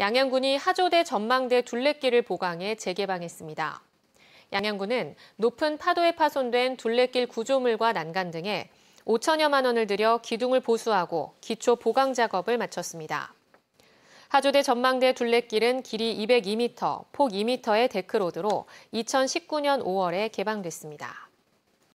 양양군이 하조대 전망대 둘레길을 보강해 재개방했습니다. 양양군은 높은 파도에 파손된 둘레길 구조물과 난간 등에 5천여만 원을 들여 기둥을 보수하고 기초 보강 작업을 마쳤습니다. 하조대 전망대 둘레길은 길이 202m, 폭 2m의 데크로드로 2019년 5월에 개방됐습니다.